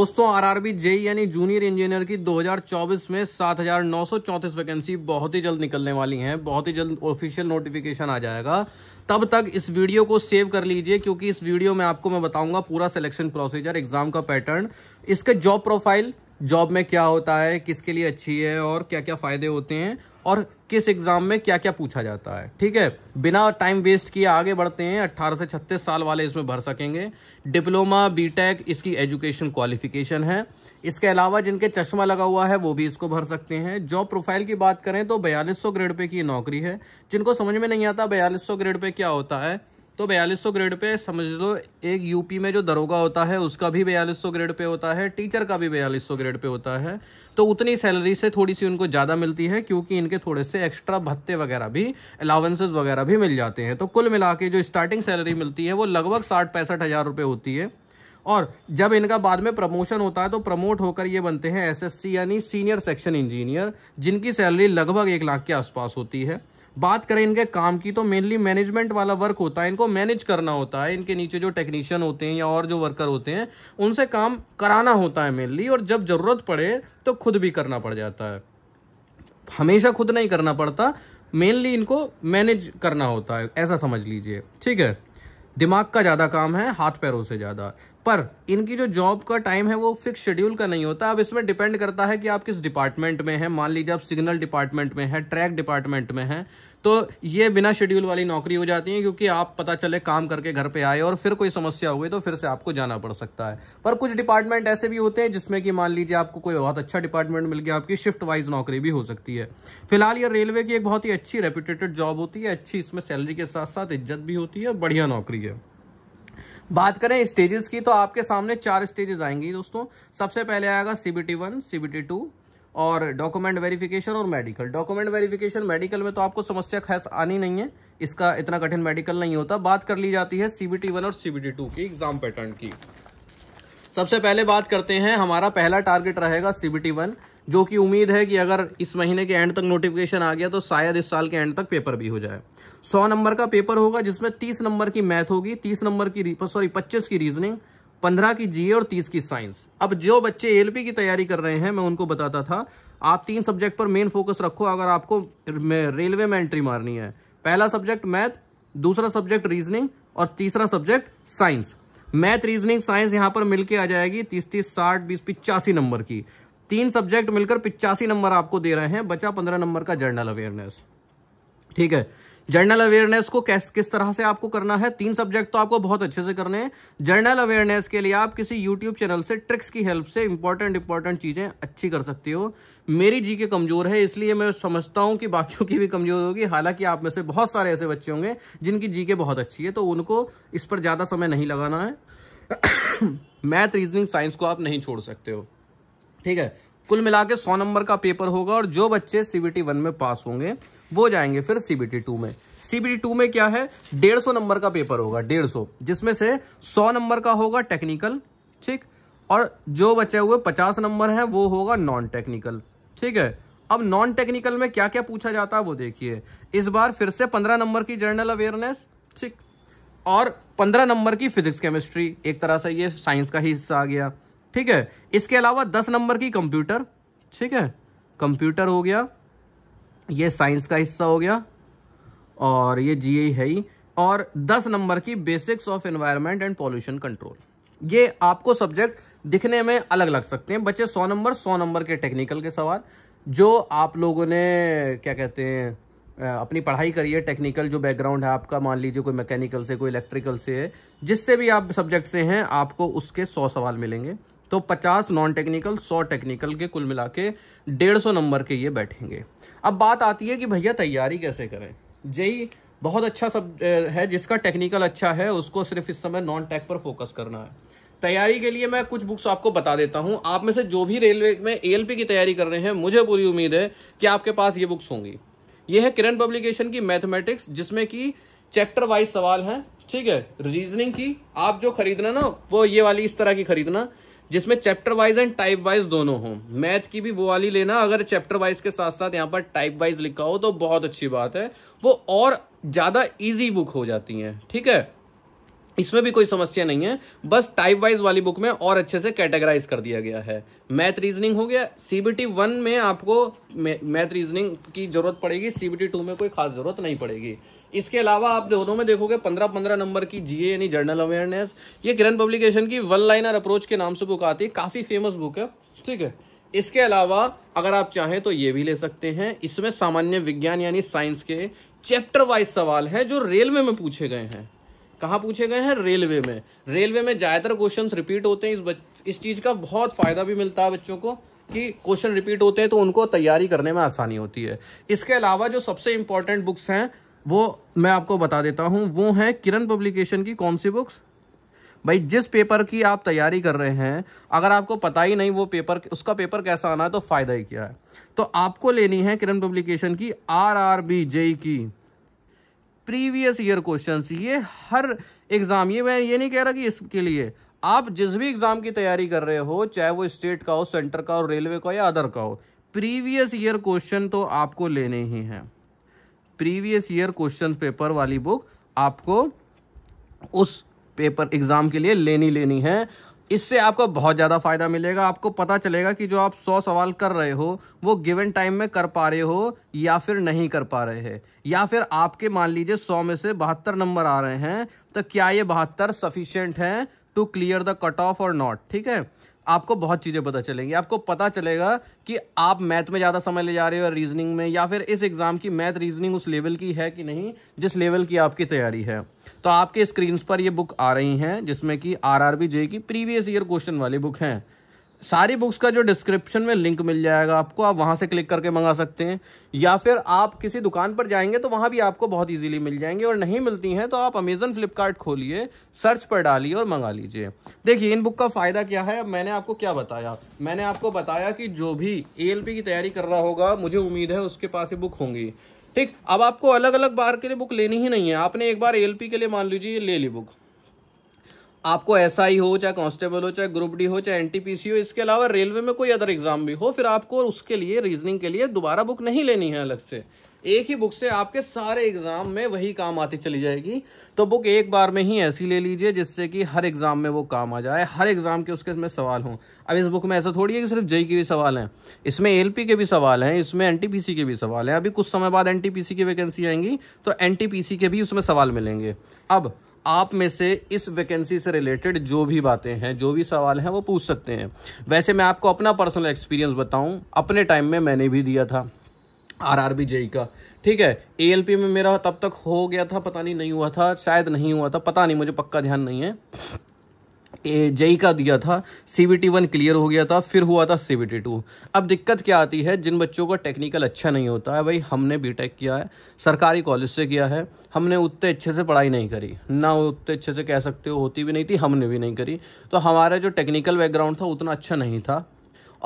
दोस्तों RRB JE यानी junior engineer की 2024 में सात वैकेंसी बहुत ही जल्द निकलने वाली हैं बहुत ही जल्द ऑफिशियल नोटिफिकेशन आ जाएगा तब तक इस वीडियो को सेव कर लीजिए क्योंकि इस वीडियो में आपको मैं बताऊंगा पूरा सिलेक्शन प्रोसीजर एग्जाम का पैटर्न इसके जॉब प्रोफाइल जॉब में क्या होता है किसके लिए अच्छी है और क्या क्या फ़ायदे होते हैं और किस एग्ज़ाम में क्या क्या पूछा जाता है ठीक है बिना टाइम वेस्ट किए आगे बढ़ते हैं 18 से 36 साल वाले इसमें भर सकेंगे डिप्लोमा बीटेक इसकी एजुकेशन क्वालिफिकेशन है इसके अलावा जिनके चश्मा लगा हुआ है वो भी इसको भर सकते हैं जॉब प्रोफाइल की बात करें तो बयालीस ग्रेड पे की नौकरी है जिनको समझ में नहीं आता बयालीस ग्रेड पे क्या होता है तो बयालीस सौ ग्रेड पे समझ लो एक यूपी में जो दरोगा होता है उसका भी बयालीस सौ ग्रेड पे होता है टीचर का भी बयालीस सौ ग्रेड पे होता है तो उतनी सैलरी से थोड़ी सी उनको ज़्यादा मिलती है क्योंकि इनके थोड़े से एक्स्ट्रा भत्ते वगैरह भी अलाउंसेज वगैरह भी मिल जाते हैं तो कुल मिला के जो स्टार्टिंग सैलरी मिलती है वो लगभग साठ पैंसठ हज़ार रुपये होती है और जब इनका बाद में प्रमोशन होता है तो प्रमोट होकर ये बनते हैं एसएससी यानी सीनियर सेक्शन इंजीनियर जिनकी सैलरी लगभग एक लाख के आसपास होती है बात करें इनके काम की तो मेनली मैनेजमेंट वाला वर्क होता है इनको मैनेज करना होता है इनके नीचे जो टेक्नीशियन होते हैं या और जो वर्कर होते हैं उनसे काम कराना होता है मेनली और जब ज़रूरत पड़े तो खुद भी करना पड़ जाता है हमेशा खुद नहीं करना पड़ता मेनली इनको मैनेज करना होता है ऐसा समझ लीजिए ठीक है दिमाग का ज़्यादा काम है हाथ पैरों से ज़्यादा पर इनकी जो जॉब का टाइम है वो फिक्स शेड्यूल का नहीं होता अब इसमें डिपेंड करता है कि आप किस डिपार्टमेंट में हैं मान लीजिए आप सिग्नल डिपार्टमेंट में हैं ट्रैक डिपार्टमेंट में हैं तो ये बिना शेड्यूल वाली नौकरी हो जाती है क्योंकि आप पता चले काम करके घर पे आए और फिर कोई समस्या हुई तो फिर से आपको जाना पड़ सकता है पर कुछ डिपार्टमेंट ऐसे भी होते हैं जिसमें कि मान लीजिए आपको कोई बहुत अच्छा डिपार्टमेंट मिल गया आपकी शिफ्ट वाइज नौकरी भी हो सकती है फिलहाल ये रेलवे की एक बहुत ही अच्छी रेप्यूटेटेड जॉब होती है अच्छी इसमें सैलरी के साथ साथ इज्जत भी होती है और बढ़िया नौकरी है बात करें स्टेजेस की तो आपके सामने चार स्टेजेस आएंगी दोस्तों सबसे पहले आएगा सीबीटी वन सीबीटी टू और डॉक्यूमेंट वेरिफिकेशन और मेडिकल डॉक्यूमेंट वेरिफिकेशन मेडिकल में तो आपको समस्या खैस आनी नहीं है इसका इतना कठिन मेडिकल नहीं होता बात कर ली जाती है सीबीटी वन और सीबीटी टू की एग्जाम पैटर्न की सबसे पहले बात करते हैं हमारा पहला टारगेट रहेगा सीबीटी वन जो कि उम्मीद है कि अगर इस महीने के एंड तक नोटिफिकेशन आ गया तो शायद इस साल के एंड तक पेपर भी हो जाए सौ नंबर का पेपर होगा जिसमें तीस नंबर की मैथ होगी तीस नंबर की सॉरी पच्चीस की रीजनिंग पंद्रह की जीए और तीस की साइंस अब जो बच्चे एलपी की तैयारी कर रहे हैं मैं उनको बताता था आप तीन सब्जेक्ट पर मेन फोकस रखो अगर आपको रेलवे में एंट्री मारनी है पहला सब्जेक्ट मैथ दूसरा सब्जेक्ट रीजनिंग और तीसरा subject science math reasoning science यहाँ पर मिलके आ जाएगी तीस तीस साठ बीस पिचासी नंबर की तीन सब्जेक्ट मिलकर पिचासी नंबर आपको दे रहे हैं बचा पंद्रह नंबर का जर्नल अवेयरनेस ठीक है जर्नल अवेयरनेस को कैस किस तरह से आपको करना है तीन सब्जेक्ट तो आपको बहुत अच्छे से करने हैं जर्नल अवेयरनेस के लिए आप किसी यूट्यूब चैनल से ट्रिक्स की हेल्प से इंपॉर्टेंट इंपॉर्टेंट चीज़ें अच्छी कर सकते हो मेरी जी के कमज़ोर है इसलिए मैं समझता हूं कि बाकियों की भी कमज़ोर होगी हालांकि आप में से बहुत सारे ऐसे बच्चे होंगे जिनकी जी के बहुत अच्छी है तो उनको इस पर ज़्यादा समय नहीं लगाना है मैथ रीजनिंग साइंस को आप नहीं छोड़ सकते हो ठीक है कुल मिला के सौ नंबर का पेपर होगा और जो बच्चे सीबीटी वन में पास होंगे वो जाएंगे फिर सीबीटी टू में सीबीटी टू में क्या है डेढ़ सौ नंबर का पेपर होगा डेढ़ सौ जिसमें से सौ नंबर का होगा टेक्निकल ठीक और जो बचे हुए पचास नंबर हैं वो होगा नॉन टेक्निकल ठीक है अब नॉन टेक्निकल में क्या क्या पूछा जाता है वो देखिए इस बार फिर से पंद्रह नंबर की जर्नल अवेयरनेस ठीक और पंद्रह नंबर की फिजिक्स केमिस्ट्री एक तरह से ये साइंस का ही हिस्सा आ गया ठीक है इसके अलावा दस नंबर की कंप्यूटर ठीक है कंप्यूटर हो गया ये साइंस का हिस्सा हो गया और ये जी है ही और दस नंबर की basics of environment and pollution control ये आपको सब्जेक्ट दिखने में अलग लग सकते हैं बच्चे सौ नंबर सौ नंबर के टेक्निकल के सवाल जो आप लोगों ने क्या कहते हैं अपनी पढ़ाई करिए टेक्निकल जो बैकग्राउंड है आपका मान लीजिए कोई मैकेनिकल से कोई इलेक्ट्रिकल से है जिससे भी आप सब्जेक्ट से हैं आपको उसके सौ सवाल मिलेंगे तो 50 नॉन टेक्निकल 100 टेक्निकल के कुल मिला के डेढ़ नंबर के ये बैठेंगे अब बात आती है कि भैया तैयारी कैसे करें जेई बहुत अच्छा सब है जिसका टेक्निकल अच्छा है उसको सिर्फ इस समय नॉन टेक पर फोकस करना है तैयारी के लिए मैं कुछ बुक्स आपको बता देता हूं आप में से जो भी रेलवे में एएलपी की तैयारी कर रहे हैं मुझे पूरी उम्मीद है कि आपके पास ये बुक्स होंगी ये है किरण पब्लिकेशन की मैथमेटिक्स जिसमें कि चैप्टर वाइज सवाल है ठीक है रीजनिंग की आप जो खरीदना ना वो ये वाली इस तरह की खरीदना जिसमें chapter wise and type wise दोनों हो मैथ की भी वो वाली लेना अगर चैप्टर वाइज के साथ साथ यहाँ पर टाइप वाइज लिखा हो तो बहुत अच्छी बात है वो और ज्यादा इजी बुक हो जाती है ठीक है इसमें भी कोई समस्या नहीं है बस टाइप वाइज वाली बुक में और अच्छे से कैटेगराइज कर दिया गया है मैथ रीजनिंग हो गया सीबीटी वन में आपको मैथ रीजनिंग की जरूरत पड़ेगी सीबीटी टू में कोई खास जरूरत नहीं पड़ेगी इसके अलावा आप दोनों में देखोगे पंद्रह पंद्रह नंबर की जीए यानी जर्नल अवेयरनेस ये किरण पब्लिकेशन की वन लाइनर अप्रोच के नाम से बुक आती है काफी फेमस बुक है ठीक है इसके अलावा अगर आप चाहें तो ये भी ले सकते हैं इसमें सामान्य विज्ञान यानी साइंस के चैप्टर वाइज सवाल है जो रेलवे में पूछे गए हैं कहा पूछे गए हैं रेलवे में रेलवे में ज़्यादातर क्वेश्चंस रिपीट होते हैं इस बच, इस चीज़ का बहुत फ़ायदा भी मिलता है बच्चों को कि क्वेश्चन रिपीट होते हैं तो उनको तैयारी करने में आसानी होती है इसके अलावा जो सबसे इंपॉर्टेंट बुक्स हैं वो मैं आपको बता देता हूँ वो है किरण पब्लिकेशन की कौन सी बुक्स भाई जिस पेपर की आप तैयारी कर रहे हैं अगर आपको पता ही नहीं वो पेपर उसका पेपर कैसा आना है तो फ़ायदा ही क्या है तो आपको लेनी है किरण पब्लिकेशन की आर आर बी जे की प्रीवियस ईयर क्वेश्चन ये हर एग्ज़ाम ये मैं ये नहीं कह रहा कि इसके लिए आप जिस भी एग्ज़ाम की तैयारी कर रहे हो चाहे वो स्टेट का हो सेंटर का हो रेलवे का हो या अदर का हो प्रीवियस ईयर क्वेश्चन तो आपको लेने ही हैं प्रीवियस ईयर क्वेश्चन पेपर वाली बुक आपको उस पेपर एग्जाम के लिए लेनी लेनी है इससे आपको बहुत ज़्यादा फायदा मिलेगा आपको पता चलेगा कि जो आप सौ सवाल कर रहे हो वो गिवन टाइम में कर पा रहे हो या फिर नहीं कर पा रहे हैं या फिर आपके मान लीजिए सौ में से बहत्तर नंबर आ रहे हैं तो क्या ये बहत्तर सफिशियंट हैं to clear the cut off और नॉट ठीक है आपको बहुत चीज़ें पता चलेंगी आपको पता चलेगा कि आप मैथ में ज़्यादा समय ले जा रहे हो रीजनिंग में या फिर इस एग्ज़ाम की मैथ रीजनिंग उस लेवल की है कि नहीं जिस लेवल की आपकी तैयारी है तो आपके स्क्रीन पर ये बुक आ रही हैं जिसमें कि आर आर की प्रीवियस ईयर क्वेश्चन वाली बुक हैं सारी बुक्स का जो डिस्क्रिप्शन में लिंक मिल जाएगा आपको आप वहां से क्लिक करके मंगा सकते हैं या फिर आप किसी दुकान पर जाएंगे तो वहाँ भी आपको बहुत इजीली मिल जाएंगे और नहीं मिलती हैं तो आप अमेजन फ्लिपकार्ट खोलिए सर्च पर डालिए और मंगा लीजिए देखिए इन बुक का फ़ायदा क्या है मैंने आपको क्या बताया मैंने आपको बताया कि जो भी ए की तैयारी कर रहा होगा मुझे उम्मीद है उसके पास ये बुक होंगी ठीक अब आपको अलग अलग बार के लिए बुक लेनी ही नहीं है आपने एक बार ए के लिए मान लीजिए ले ली बुक आपको एस आई हो चाहे कांस्टेबल हो चाहे ग्रुप डी हो चाहे एन हो इसके अलावा रेलवे में कोई अदर एग्जाम भी हो फिर आपको उसके लिए रीजनिंग के लिए दोबारा बुक नहीं लेनी है अलग से एक ही बुक से आपके सारे एग्जाम में वही काम आती चली जाएगी तो बुक एक बार में ही ऐसी ले लीजिए जिससे कि हर एग्जाम में वो काम आ जाए हर एग्जाम के उसके इसमें सवाल हों अब इस बुक में ऐसा थोड़ी है कि सिर्फ जई के भी सवाल हैं इसमें एल के भी सवाल हैं इसमें एन के भी सवाल हैं अभी कुछ समय बाद एन की वैकेंसी आएंगी तो एन के भी उसमें सवाल मिलेंगे अब आप में से इस वैकेंसी से रिलेटेड जो भी बातें हैं जो भी सवाल हैं वो पूछ सकते हैं वैसे मैं आपको अपना पर्सनल एक्सपीरियंस बताऊं अपने टाइम में मैंने भी दिया था आर आर बी जेई का ठीक है ए एल पी में मेरा तब तक हो गया था पता नहीं नहीं हुआ था शायद नहीं हुआ था पता नहीं मुझे पक्का ध्यान नहीं है जेई का दिया था सीबीटी वन क्लियर हो गया था फिर हुआ था सीबीटी टू अब दिक्कत क्या आती है जिन बच्चों का टेक्निकल अच्छा नहीं होता है भाई हमने बीटेक किया है सरकारी कॉलेज से किया है हमने उतने अच्छे से पढ़ाई नहीं करी ना उतने अच्छे से कह सकते हो होती भी नहीं थी हमने भी नहीं करी तो हमारा जो टेक्निकल बैकग्राउंड था उतना अच्छा नहीं था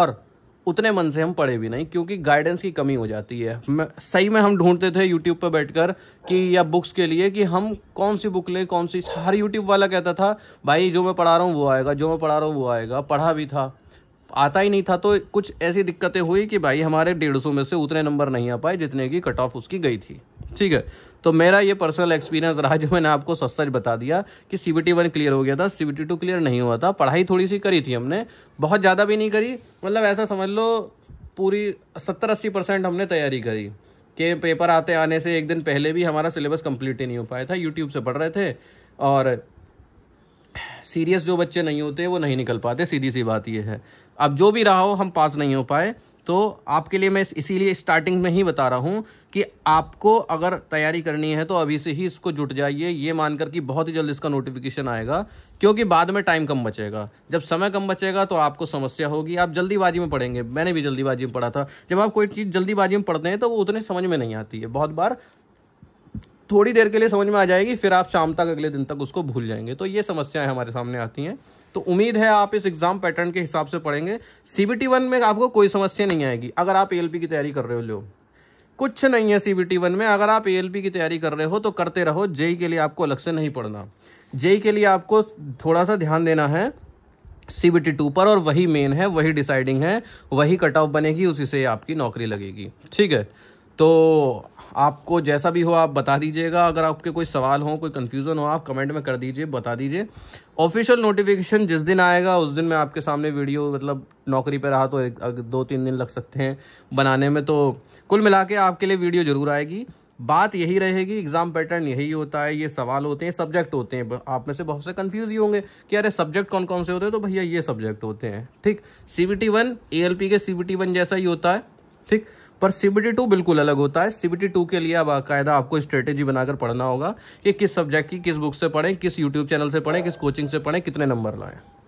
और उतने मन से हम पढ़े भी नहीं क्योंकि गाइडेंस की कमी हो जाती है सही में हम ढूंढते थे यूट्यूब पर बैठकर कि या बुक्स के लिए कि हम कौन सी बुक लें कौन सी हर यूट्यूब वाला कहता था भाई जो मैं पढ़ा रहा हूँ वो आएगा जो मैं पढ़ा रहा हूँ वो आएगा पढ़ा भी था आता ही नहीं था तो कुछ ऐसी दिक्कतें हुई कि भाई हमारे डेढ़ सौ में से उतने नंबर नहीं आ पाए जितने की कट ऑफ उसकी गई थी ठीक है तो मेरा ये पर्सनल एक्सपीरियंस रहा जो मैंने आपको सच सच बता दिया कि सी बी क्लियर हो गया था सी बी क्लियर नहीं हुआ था पढ़ाई थोड़ी सी करी थी हमने बहुत ज़्यादा भी नहीं करी मतलब ऐसा समझ लो पूरी सत्तर अस्सी परसेंट हमने तैयारी करी के पेपर आते आने से एक दिन पहले भी हमारा सिलेबस कंप्लीट ही नहीं हो पाया था यूट्यूब से पढ़ रहे थे और सीरियस जो बच्चे नहीं होते वो नहीं निकल पाते सीधी सी बात ये है अब जो भी रहा हो हम पास नहीं हो पाए तो आपके लिए मैं इसीलिए स्टार्टिंग में ही बता रहा हूँ कि आपको अगर तैयारी करनी है तो अभी से ही इसको जुट जाइए ये मानकर कि बहुत ही जल्द इसका नोटिफिकेशन आएगा क्योंकि बाद में टाइम कम बचेगा जब समय कम बचेगा तो आपको समस्या होगी आप जल्दीबाजी में पढ़ेंगे मैंने भी जल्दीबाजी में पढ़ा था जब आप कोई चीज़ जल्दीबाजी में पढ़ते हैं तो वो उतने समझ में नहीं आती है बहुत बार थोड़ी देर के लिए समझ में आ जाएगी फिर आप शाम तक अगले दिन तक उसको भूल जाएंगे तो ये समस्याएं हमारे सामने आती हैं तो उम्मीद है आप इस एग्जाम पैटर्न के हिसाब से पढ़ेंगे सीबीटी वन में आपको कोई समस्या नहीं आएगी अगर आप एल की तैयारी कर रहे हो लो कुछ नहीं है सीबीटी वन में अगर आप एएलपी की तैयारी कर रहे हो तो करते रहो जेई के लिए आपको अलग से नहीं पढ़ना जेई के लिए आपको थोड़ा सा ध्यान देना है सीबीटी टू पर और वही मेन है वही डिसाइडिंग है वही कट ऑफ बनेगी उसी से आपकी नौकरी लगेगी ठीक है तो आपको जैसा भी हो आप बता दीजिएगा अगर आपके कोई सवाल हो कोई कन्फ्यूज़न हो आप कमेंट में कर दीजिए बता दीजिए ऑफिशियल नोटिफिकेशन जिस दिन आएगा उस दिन मैं आपके सामने वीडियो मतलब नौकरी पे रहा तो एक, दो तीन दिन लग सकते हैं बनाने में तो कुल मिला के आपके लिए वीडियो ज़रूर आएगी बात यही रहेगी एग्जाम पैटर्न यही होता है ये सवाल होते हैं सब्जेक्ट होते हैं आप में से बहुत से कंफ्यूज ही होंगे कि अरे सब्जेक्ट कौन कौन से होते हैं तो भैया ये सब्जेक्ट होते हैं ठीक C B T one A L P के सी बी टी वन जैसा ही होता है ठीक पर सीबीटी टू बिल्कुल अलग होता है सीबीटी टू के लिए बाकायदा आपको स्ट्रेटेजी बनाकर पढ़ना होगा कि किस सब्जेक्ट की किस बुक से पढ़ें किस यूट्यूब चैनल से पढ़ें किस कोचिंग से पढ़ें कितने नंबर लाएं